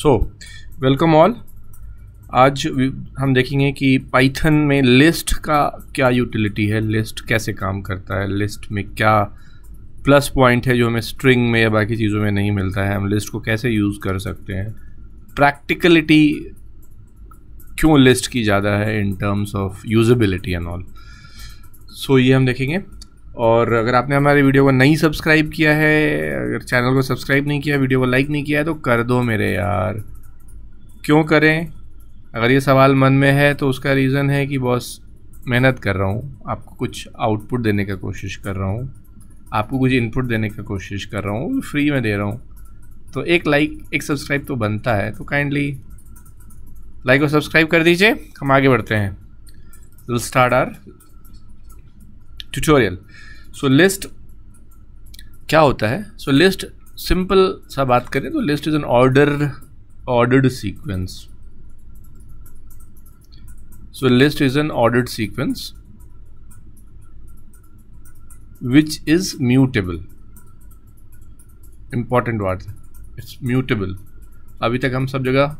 So welcome all आज हम देखेंगे कि पाइथन में लिस्ट का क्या यूटिलिटी है लिस्ट कैसे काम करता है लिस्ट में क्या प्लस पॉइंट है जो हमें स्ट्रिंग में या बाकी चीज़ों में नहीं मिलता है हम लिस्ट को कैसे यूज़ कर सकते हैं प्रैक्टिकलिटी क्यों लिस्ट की ज़्यादा है in terms of usability and all so ये हम देखेंगे और अगर आपने हमारे वीडियो को नहीं सब्सक्राइब किया है अगर चैनल को सब्सक्राइब नहीं किया वीडियो को लाइक नहीं किया है तो कर दो मेरे यार क्यों करें अगर ये सवाल मन में है तो उसका रीज़न है कि बॉस मेहनत कर रहा हूँ आपको कुछ आउटपुट देने का कोशिश कर रहा हूँ आपको कुछ इनपुट देने का कोशिश कर रहा हूँ फ्री में दे रहा हूँ तो एक लाइक एक सब्सक्राइब तो बनता है तो काइंडली लाइक और सब्सक्राइब कर दीजिए हम आगे बढ़ते हैं start our tutorial so list क्या होता है सो लिस्ट सिंपल सा बात करें तो list is an order ordered sequence so list is an ordered sequence which is mutable important word it's mutable अभी तक हम सब जगह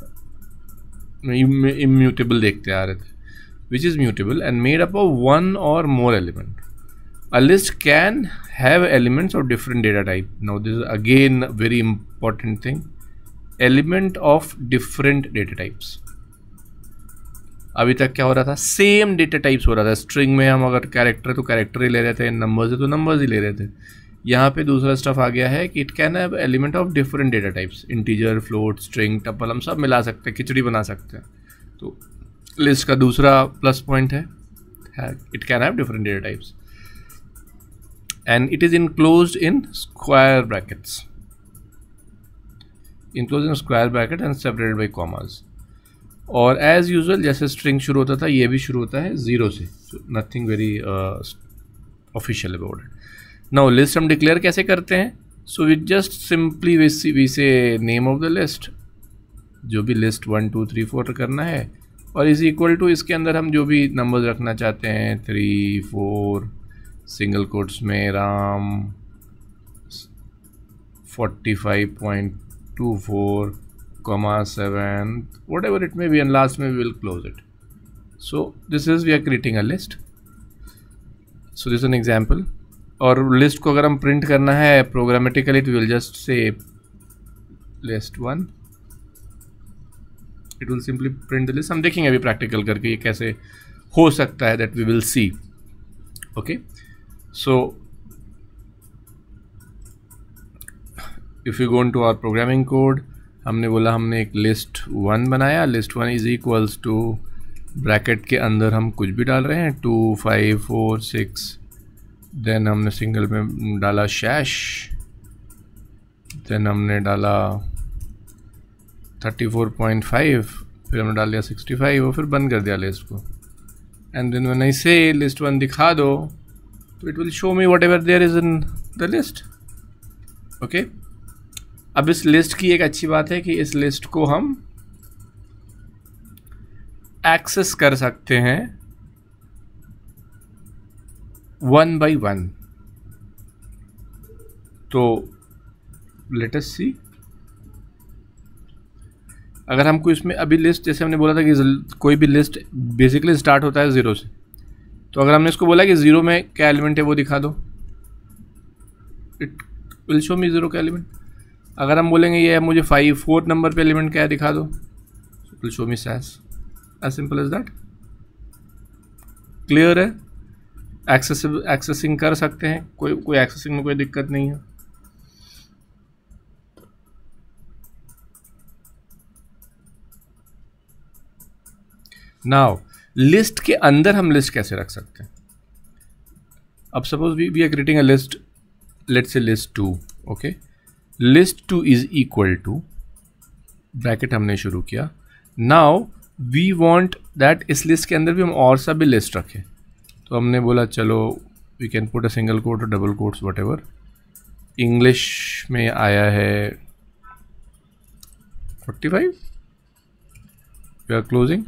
इम्यूटेबल देखते आ रहे थे which is mutable and made up of one or more element a list can have elements of different data type now this is again a very important thing element of different data types अभी तक क्या हो रहा था same data types हो रहा था string में हम अगर कैरेक्टर तो कैरेक्टर ही ले रहे थे नंबर्स है तो नंबर्स ही ले रहे थे यहाँ पे दूसरा स्टफ आ गया है कि it can have element of different data types integer float string tuple हम सब मिला सकते हैं खिचड़ी बना सकते हैं तो लिस्ट का दूसरा प्लस पॉइंट है it can have different data types and it is enclosed in square brackets enclosed in square bracket and separated by commas और एज़ यूजल जैसे स्ट्रिंग शुरू होता था ये भी शुरू होता है ज़ीरो से nothing very official about it now list हम डिक्लेयर कैसे करते हैं just simply we see we say name of the list जो भी list one two three four करना है और इज़ इक्वल टू इसके अंदर हम जो भी नंबर्स रखना चाहते हैं थ्री फोर सिंगल कोट्स में Ram 45.24 comma 7 whatever it may and and last में we will close it so this is we are a a list so this an example और लिस्ट को अगर हम प्रिंट करना है प्रोग्रामेटिकली तो will just say list one it will simply print the list हम देखेंगे अभी प्रैक्टिकल करके ये कैसे हो सकता है that we will see okay okay? so if you go into our programming code हमने बोला हमने एक लिस्ट वन बनाया list one is equals to bracket के अंदर हम कुछ भी डाल रहे हैं two five four six then हमने सिंगल में डाला शैश देन हमने डाला थर्टी फोर पॉइंट फाइव फिर हमने डाल दिया सिक्सटी फाइव और फिर बंद कर दिया लिस्ट को एंड देन वन ऐसे से लिस्ट वन दिखा दो तो it will show me whatever there is in the list okay अब इस लिस्ट की एक अच्छी बात है कि इस लिस्ट को हम एक्सेस कर सकते हैं वन बाय वन तो लेटेस्ट सी अगर हमको इसमें अभी लिस्ट जैसे हमने बोला था कि कोई भी लिस्ट बेसिकली स्टार्ट होता है ज़ीरो से तो अगर हमने इसको बोला कि ज़ीरो में क्या एलिमेंट है वो दिखा दो it will show me zero का एलिमेंट अगर हम बोलेंगे ये मुझे फाइव फोर्थ नंबर पे एलिमेंट क्या है दिखा दो विल शो मी सैस as simple as that clear है एक्सेस एक्सेसिंग कर सकते हैं कोई कोई एक्सेसिंग में कोई दिक्कत नहीं है नाउ लिस्ट के अंदर हम लिस्ट कैसे रख सकते हैं अब suppose we we are creating a list let's a list two okay list two is equal to bracket हमने शुरू किया नाउ वी वांट दैट इस लिस्ट के अंदर भी हम और सा भी लिस्ट रखें तो हमने बोला चलो we can put a single quote और double quotes whatever English में आया है forty five we are closing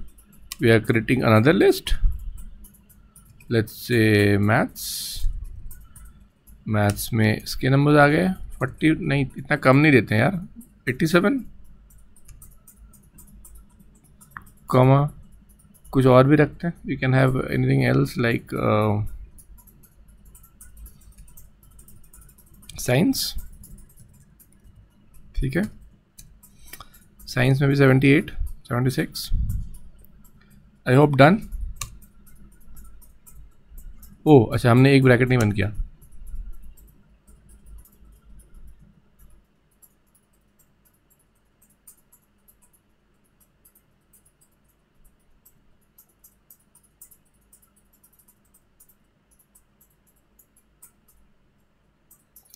we are creating another list let's say maths maths में इसके नंबर आ गए 40 नहीं इतना कम नहीं देते यार 87 कॉमा कुछ और भी रखते हैं you can have anything else like science ठीक है साइंस में भी 78 76 आई होप डन ओ अच्छा हमने एक ब्रैकेट नहीं बंद किया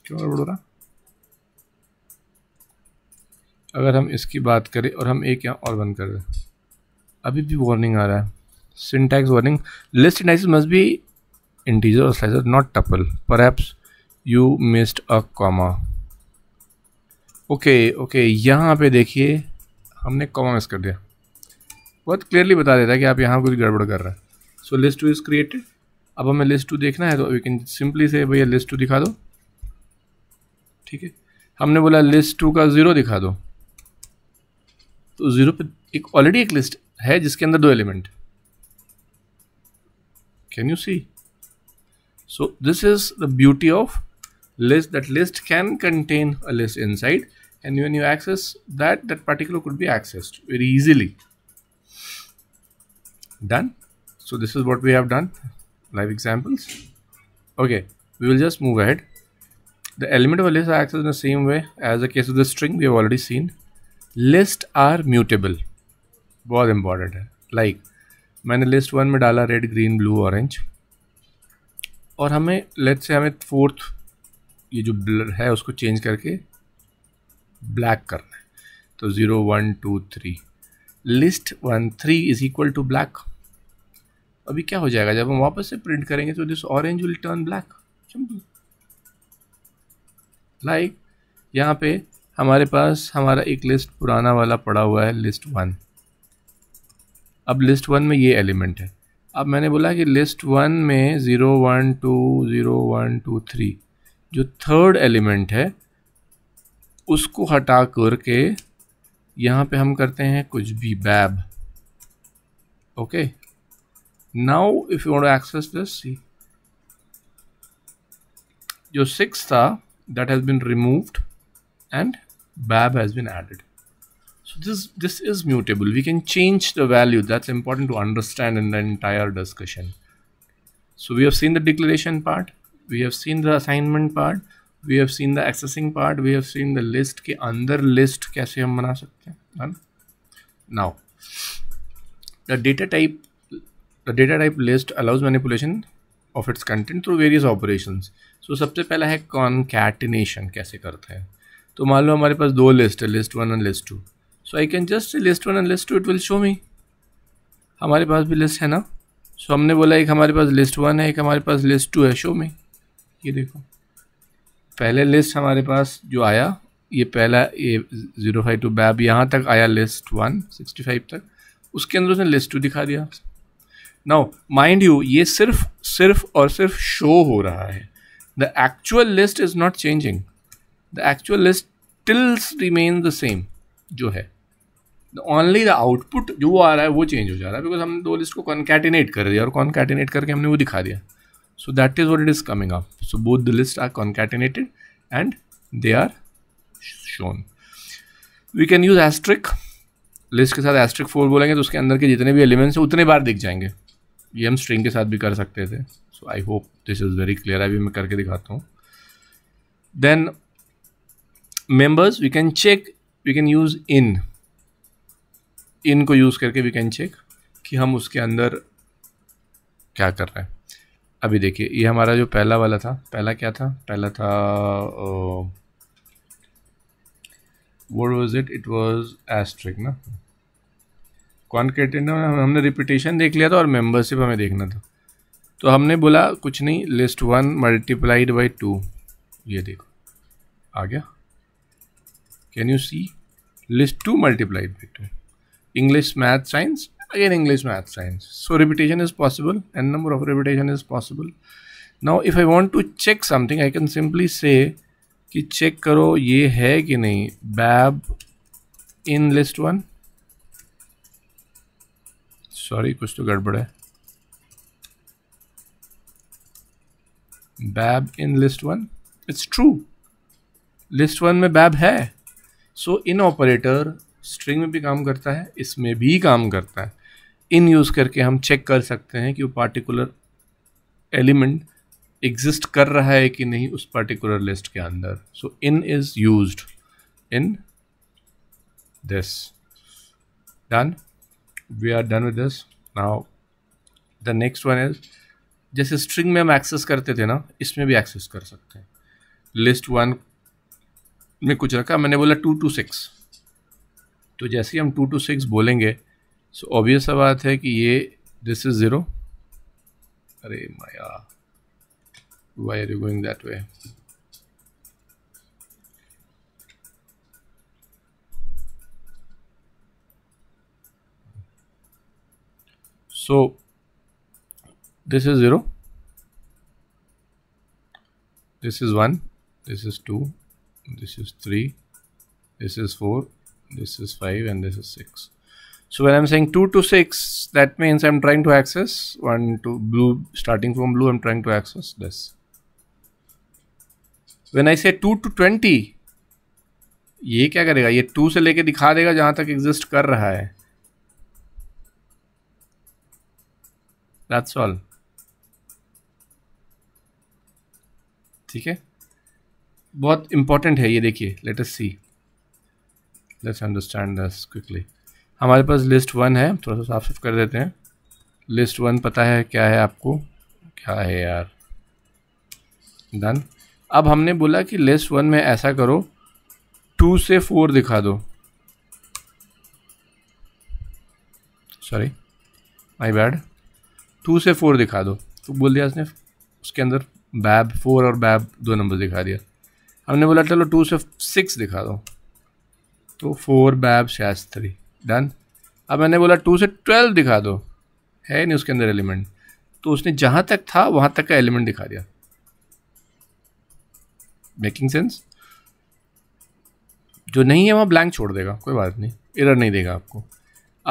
क्यों गड़बड़ रहा अगर हम इसकी बात करें और हम एक यहाँ और बंद कर दें अभी भी वार्निंग आ रहा है syntax warning list indices must be integer or not not पर perhaps you missed a comma okay okay यहाँ पे देखिए हमने कॉमा मिस कर दिया बहुत क्लियरली बता देता है कि आप यहाँ कुछ गड़बड़ कर रहे हैं so list two is created अब हमें लिस्ट टू देखना है तो वी कैन सिंपली से भैया लिस्ट टू दिखा दो ठीक है हमने बोला लिस्ट टू का ज़ीरो दिखा दो तो ज़ीरो पे एक ऑलरेडी एक लिस्ट है जिसके अंदर दो element can you see so this is the beauty of list that list can contain a list inside and when you access that that particular could be accessed very easily done so this is what we have done live examples okay we will just move ahead the element of a list are accessed in the same way as the case of the string we have already seen lists are mutable बहुत important है like like, मैंने list one में डाला red green blue orange और हमें late से हमें fourth ये जो ब्लर है उसको चेंज करके ब्लैक करना है तो zero one two three list one three is equal to black अभी क्या हो जाएगा जब हम वापस से प्रिंट करेंगे तो this orange will turn black like यहाँ पे हमारे पास हमारा एक लिस्ट पुराना वाला पड़ा हुआ है लिस्ट वन अब लिस्ट वन में ये एलिमेंट है अब मैंने बोला कि लिस्ट वन में zero one two zero one two three जो थर्ड एलिमेंट है उसको हटा करके यहाँ पे हम करते हैं कुछ भी बैब okay now if you want access this see जो सिक्स था that has been removed and बैब has been added So this, this is mutable. We can change the value. That's important to understand in the entire discussion. So we have seen the declaration part. We have seen the assignment part. we have seen the accessing part we have seen the list के अंदर list कैसे हम बना सकते हैं now the data type the data type list allows manipulation of its content through various operations so सबसे पहला है concatenation कैसे करते हैं तो मान लो हमारे पास दो लिस्ट है list one and list two so I can just list one and list two it will show me हमारे पास भी लिस्ट है ना सो so, हमने बोला एक हमारे पास लिस्ट वन है एक हमारे पास लिस्ट टू है शो मी ये देखो पहले लिस्ट हमारे पास जो आया ये पहला ये ज़ीरो फाइव टू बैब यहाँ तक आया लिस्ट वन सिक्सटी फाइव तक उसके अंदर उसने लिस्ट टू दिखा दिया नाउ माइंड यू ये सिर्फ सिर्फ और सिर्फ शो हो रहा है the actual list is not changing the actual list टिल्स रिमेन द सेम जो है ऑनली द आउटपुट जो आ रहा है वो चेंज हो जा रहा है बिकॉज हम दो लिस्ट को कॉन्कैटिनेट कर दिया और कॉन्कैटिनेट करके हमने वो दिखा दिया so that is what it is coming up so both the list are concatenated and they are shown we can use asterisk list के साथ एस्ट्रिक फोर बोलेंगे तो उसके अंदर के जितने भी एलिमेंट्स हैं उतने बार दिख जाएंगे ये हम स्ट्रिंग के साथ भी कर सकते थे so I hope this is very clear अभी मैं करके दिखाता हूँ then members we can check we can use in इनको यूज़ करके वी कैन चेक कि हम उसके अंदर क्या कर रहे हैं अभी देखिए ये हमारा जो पहला वाला था पहला क्या था पहला था word was it it was asterisk ना कौन क्रेटेड ना हमने रिपीटेशन देख लिया था और मेम्बरशिप हमें देखना था तो हमने बोला कुछ नहीं list one multiplied by two ये देखो आ गया can you see list two multiplied by two English, math, science, again English, math, science. So repetition is possible, n number of repetition is possible. Now if I want to check something, I can simply say "Ki check ye hai ki nahi." bab in list one. Sorry, कुछ तो गड़बड़ है Bab in list one. It's true. List one में bab है So in operator. String में भी काम करता है इसमें भी काम करता है इन यूज़ करके हम चेक कर सकते हैं कि वो पार्टिकुलर एलिमेंट एग्जिस्ट कर रहा है कि नहीं उस पार्टिकुलर लिस्ट के अंदर so in is use in this done we are done with this now the next one is जैसे स्ट्रिंग में हम एक्सेस करते थे ना इसमें भी एक्सेस कर सकते हैं लिस्ट वन में कुछ रखा मैंने बोला टू टू सिक्स तो जैसे ही हम टू टू सिक्स बोलेंगे सो ऑब्वियस बात है कि ये दिस इज़ ज़ीरो अरे Maya why are you going that way so this is zero this is one this is two this is three this is four this is 5 and this is 6 so when I'm saying 2 to 6 that means I'm trying to access 1 to blue starting from blue I'm trying to access this when I say 2 to 20 ये क्या करेगा ये 2 से लेके दिखा देगा जहाँ तक एग्जिस्ट कर रहा है दैट्स ऑल ठीक है बहुत इंपॉर्टेंट है ये देखिए let us see let's understand this quickly हमारे पास लिस्ट वन है थोड़ा सा साफ साफ कर देते हैं लिस्ट वन पता है क्या है आपको क्या है यार डन अब हमने बोला कि लिस्ट वन में ऐसा करो टू से फोर दिखा दो सॉरी माई बैड टू से फोर दिखा दो तो बोल दिया उसने उसके अंदर बैब फोर और बैब दो नंबर दिखा दिया हमने बोला चलो टू से सिक्स दिखा दो तो फोर बैब शास्त्री डन अब मैंने बोला टू से ट्वेल्व दिखा दो है नहीं उसके अंदर एलिमेंट तो उसने जहाँ तक था वहाँ तक का एलिमेंट दिखा दिया मेकिंग सेंस जो नहीं है वहाँ ब्लैंक छोड़ देगा कोई बात नहीं एरर नहीं देगा आपको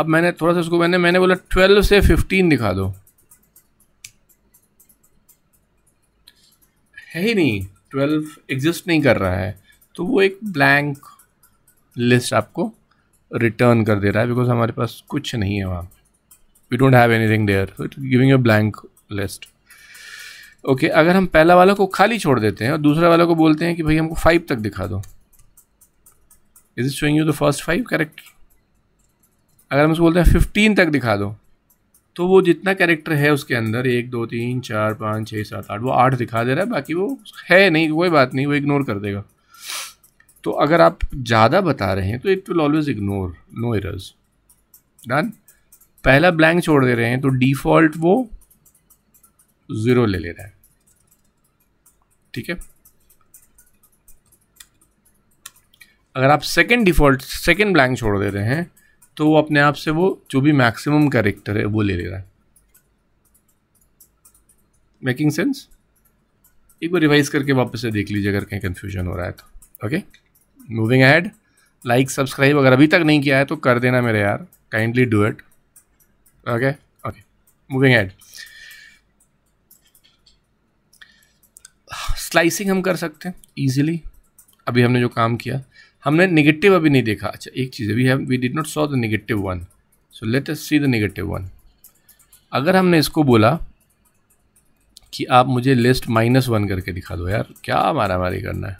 अब मैंने थोड़ा सा उसको मैंने मैंने बोला ट्वेल्व से फिफ्टीन दिखा दो है ही नहीं ट्वेल्व एग्जिस्ट नहीं कर रहा है तो वो एक ब्लैंक लिस्ट आपको रिटर्न कर दे रहा है बिकॉज हमारे पास कुछ नहीं है वहाँ we don't have anything there it giving a blank list okay अगर हम पहला वाला को खाली छोड़ देते हैं और दूसरा वाला को बोलते हैं कि भाई हमको फाइव तक दिखा दो is it showing you the first five character अगर हम उसको बोलते हैं फिफ्टीन तक दिखा दो तो वो जितना कैरेक्टर है उसके अंदर एक दो तीन चार पाँच छः सात आठ वो आठ दिखा दे रहा है बाकी वो है नहीं कोई बात नहीं वो इग्नोर कर देगा तो अगर आप ज़्यादा बता रहे हैं तो it will always ignore no errors done पहला ब्लैंक छोड़ दे रहे हैं तो डिफ़ॉल्ट वो ज़ीरो ले ले रहा है ठीक है अगर आप सेकेंड डिफ़ॉल्ट सेकेंड ब्लैंक छोड़ दे रहे हैं तो वो अपने आप से वो जो भी मैक्सिमम कैरेक्टर है वो ले ले रहा है मेकिंग सेंस एक बार रिवाइज करके वापस से देख लीजिए अगर कहीं कन्फ्यूजन हो रहा है तो okay okay? Moving ahead like subscribe अगर अभी तक नहीं किया है तो कर देना मेरे यार kindly do it okay okay moving ahead slicing हम कर सकते हैं ईजिली अभी हमने जो काम किया हमने निगेटिव अभी नहीं देखा अच्छा एक चीज़ अभी we did not saw the negative one so let us see the negative one अगर हमने इसको बोला कि आप मुझे लिस्ट माइनस वन करके दिखा दो यार क्या मारा मारी करना है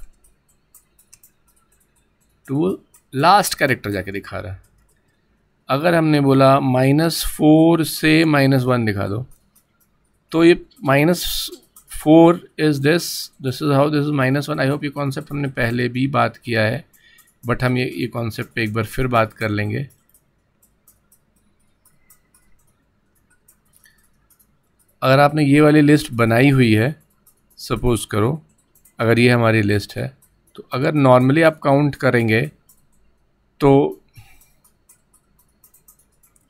तो वो लास्ट कैरेक्टर जाके दिखा रहा है अगर हमने बोला माइनस फोर से माइनस वन दिखा दो तो ये minus four is this this is how this is minus one I hope ये कॉन्सेप्ट हमने पहले भी बात किया है बट हम ये ये कॉन्सेप्ट एक बार फिर बात कर लेंगे अगर आपने ये वाली लिस्ट बनाई हुई है सपोज़ करो अगर ये हमारी लिस्ट है तो अगर नॉर्मली आप काउंट करेंगे तो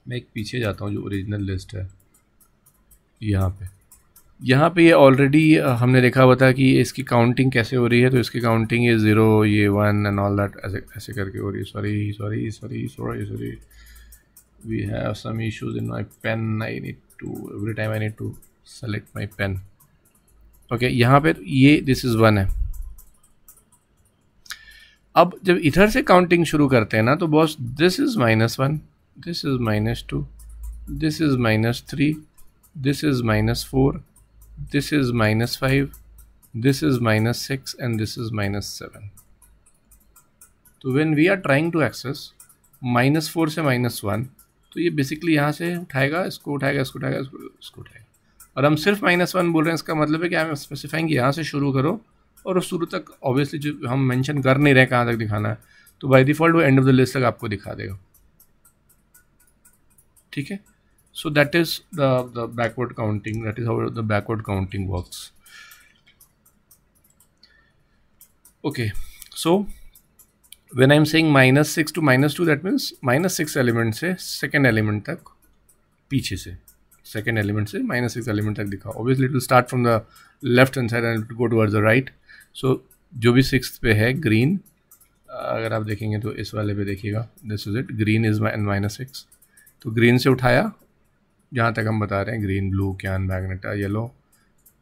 मैं एक पीछे जाता हूँ जो ओरिजिनल लिस्ट है यहाँ पे यहाँ पे ये यह ऑलरेडी हमने देखा हुआ था कि इसकी काउंटिंग कैसे हो रही है तो इसकी काउंटिंग ये ज़ीरो ये वन एंड ऑल दैट ऐसे ऐसे करके हो रही है sorry sorry sorry sorry sorry we have some issues in my pen I need to every time I need to select my pen okay यहाँ पे ये दिस इज़ वन है अब जब इधर से काउंटिंग शुरू करते हैं ना तो boss this is minus one this is minus two this is minus three this is minus four this is minus five this is minus six and this is minus seven तो when we are trying to access minus four से minus one तो ये basically यहाँ से उठाएगा इसको उठाएगा इसको उठाएगा इसको इसको उठाएगा और हम सिर्फ माइनस वन बोल रहे हैं इसका मतलब है कि हम स्पेसिफाइंग यहाँ से शुरू करो और उस शुरू तक ऑब्वियसली जो हम मेंशन कर नहीं रहे कहाँ तक दिखाना है तो बाय डिफ़ॉल्ट वो एंड ऑफ द लिस्ट तक आपको दिखा देगा ठीक है so that is the the backward counting that is how the backward counting works so so I am saying minus six to minus two that means minus six element से second element तक पीछे से second element से minus six element तक दिखाओ obviously it will start from the left hand side and go towards the right so so, जो भी six पे है ग्रीन अगर आप देखेंगे तो इस वाले पे देखिएगा this is it green is an minus six तो ग्रीन से उठाया जहाँ तक हम बता रहे हैं green blue cyan magenta yellow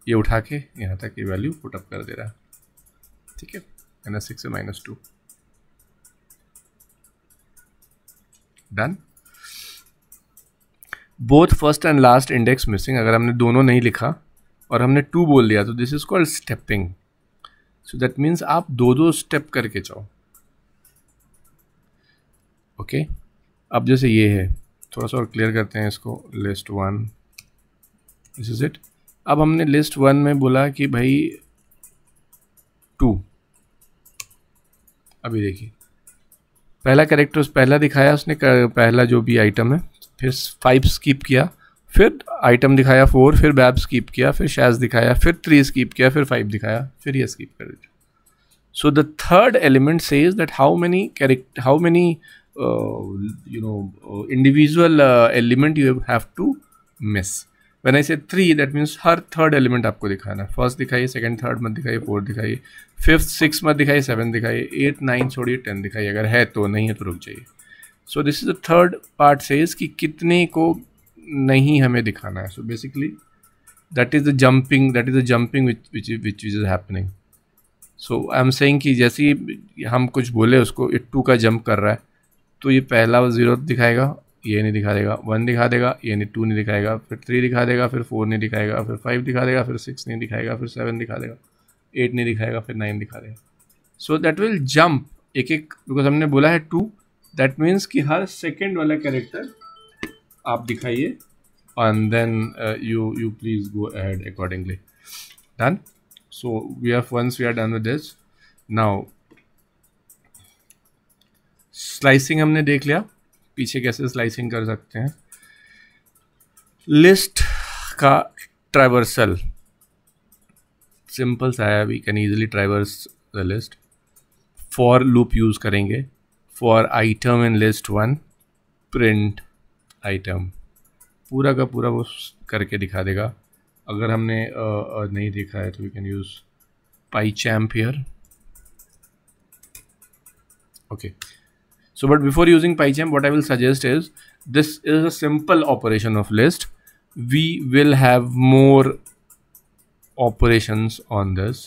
ये उठा के यहाँ तक ये वैल्यू पुटअप कर दे रहा है ठीक है माइनस सिक्स से minus two done both first and last index missing अगर हमने दोनों नहीं लिखा और हमने टू बोल दिया तो this is called stepping so that means आप दो दो स्टेप करके जाओ ओके okay? अब जैसे ये है थोड़ा सा और क्लियर करते हैं इसको list one this is it अब हमने लिस्ट वन में बोला कि भाई टू अभी देखिए पहला करेक्टर पहला दिखाया उसने कर, पहला जो भी आइटम है फिर फाइव स्किप किया फिर आइटम दिखाया फोर फिर बैब स्कीप किया फिर शेज दिखाया फिर थ्री स्कीप किया फिर फाइव दिखाया फिर यह स्कीप कर दिया सो द थर्ड एलिमेंट से is that how many character how many you know individual element you have to miss when I say three that means हर थर्ड एलिमेंट आपको दिखाना है फर्स्ट दिखाइए सेकेंड थर्ड मत दिखाइए फोर्थ दिखाइए fifth six मत दिखाइए सेवन दिखाइए एट नाइन छोड़िए टेन दिखाइए अगर है तो नहीं है तो रुक जाइए so this is the third part से इज कि कितने को नहीं हमें दिखाना है so basically that is the jumping that is the jumping which which is happening so I am saying कि जैसे ही हम कुछ बोले उसको इट टू का जंप कर रहा है तो ये पहला ज़ीरो दिखाएगा ये नहीं दिखा देगा वन दिखा देगा ये नहीं टू नहीं दिखाएगा फिर थ्री दिखा देगा फिर फोर नहीं दिखाएगा फिर फाइव दिखा देगा फिर सिक्स नहीं दिखाएगा फिर सेवन दिखा देगा एट नहीं दिखाएगा फिर नाइन दिखा देगा सो दैट विल जंप एक एक बिकॉज हमने बोला है टू दैट मीन्स कि हर सेकेंड वाला कैरेक्टर आप दिखाइए and then you you please go ahead accordingly done so we have once we are done with this now slicing हमने देख लिया पीछे कैसे स्लाइसिंग कर सकते हैं लिस्ट का ट्राइवर्सल सिंपल सा है we can easily traverse the list for loop use करेंगे for item in list one print item पूरा का पूरा वो करके दिखा देगा अगर हमने आ, आ, नहीं देखा है तो we can use PyCharm चैम्पियर okay so but before using PyCharm what I will suggest is this is a simple operation of list we will have more operations on this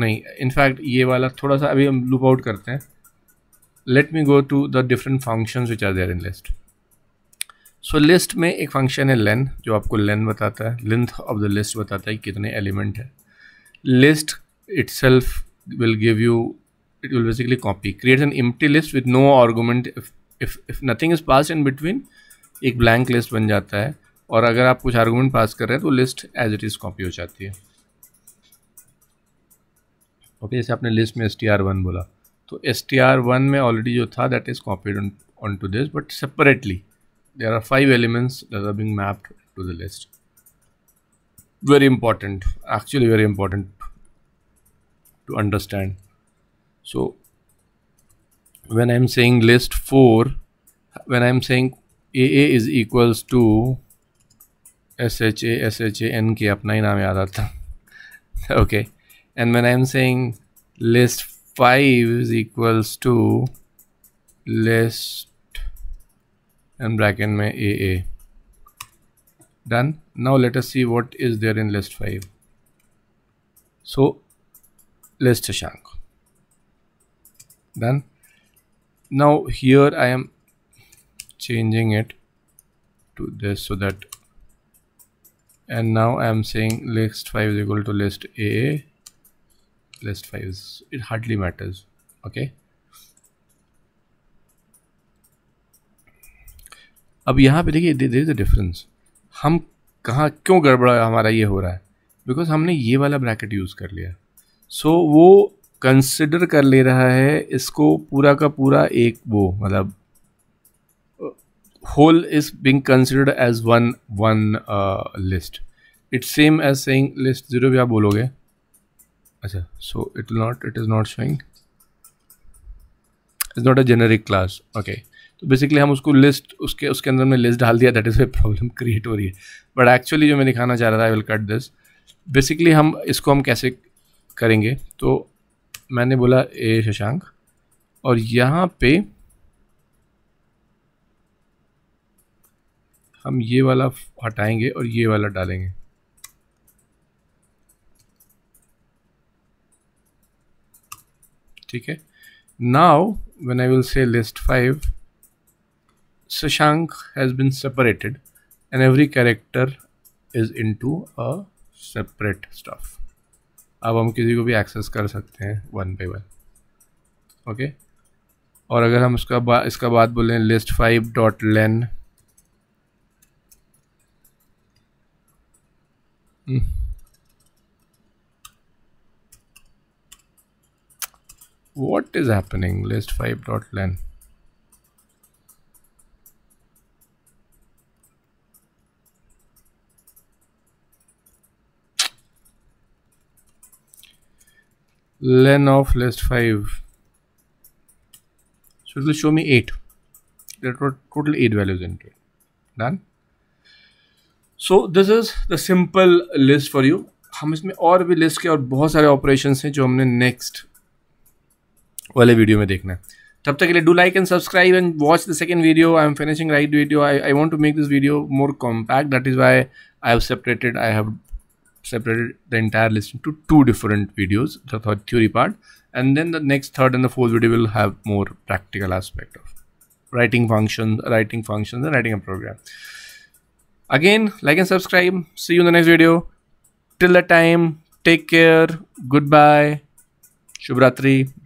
नहीं in fact ये वाला थोड़ा सा अभी हम look out करते हैं let me go to the different functions which are there in list so so, list में एक फंक्शन है लेन जो आपको लेन बताता है लेंथ ऑफ द लिस्ट बताता है कितने एलिमेंट है list itself will give you it will basically copy create an empty list with no argument if if if nothing is passed एक ब्लैंक लिस्ट बन जाता है और अगर आप कुछ आर्गूमेंट पास कर रहे हैं तो list as it is copy हो जाती है ओके okay, जैसे आपने लिस्ट में एस टी आर वन बोला तो एस टी आर वन में ऑलरेडी जो था that is copied on to this but separately there are five elements that are being mapped to the list very important actually very important to understand so when i'm saying list 4 when i'm saying aa is equals to sha sha nk apna hi naam yaad aata okay and when i'm saying list 5 is equals to list and bracket में AA. Done. Now let us see what is there in list 5. So list Shank. Done. Now here I am changing it to this so that and now I am saying list 5 is equal to list AA list 5 is it hardly matters okay अब यहाँ पे देखिए there is a difference हम कहाँ क्यों गड़बड़ा हमारा ये हो रहा है बिकॉज हमने ये वाला ब्रैकेट यूज़ कर लिया सो so, वो कंसिडर कर ले रहा है इसको पूरा का पूरा एक वो मतलब whole is being considered as one one list it's same as saying list zero भी आप बोलोगे अच्छा so it not it is not showing is not a generic class okay तो बेसिकली हम उसको लिस्ट उसके उसके अंदर में लिस्ट डाल दिया that is why problem create हो रही है बट एक्चुअली जो मैं दिखाना चाह रहा था I will cut this basically हम इसको हम कैसे करेंगे तो मैंने बोला ए शशांक और यहाँ पे हम ये वाला हटाएंगे और ये वाला डालेंगे ठीक है now when I will say list five Sashank has been separated, and every character is into a separate stuff. अब हम किसी को भी एक्सेस कर सकते हैं वन बाई वन ओके और अगर हम उसका बा, इसका बात बोलें list five dot len what is happening list five dot len len of list 5 so it will show me 8 there are total 8 values into it done so this is the simple list for you hum isme aur bhi list ke aur bahut sare operations hain jo humne next wale video mein dekhna hai tab do like and subscribe and watch the second video i am finishing right video i want to make this video more compact that is why i have separated i have separated the entire list into two different videos the third theory part and then the next third and the fourth video will have more practical aspect of writing functions writing functions and writing a program again like and subscribe see you in the next video till that time take care goodbye shubh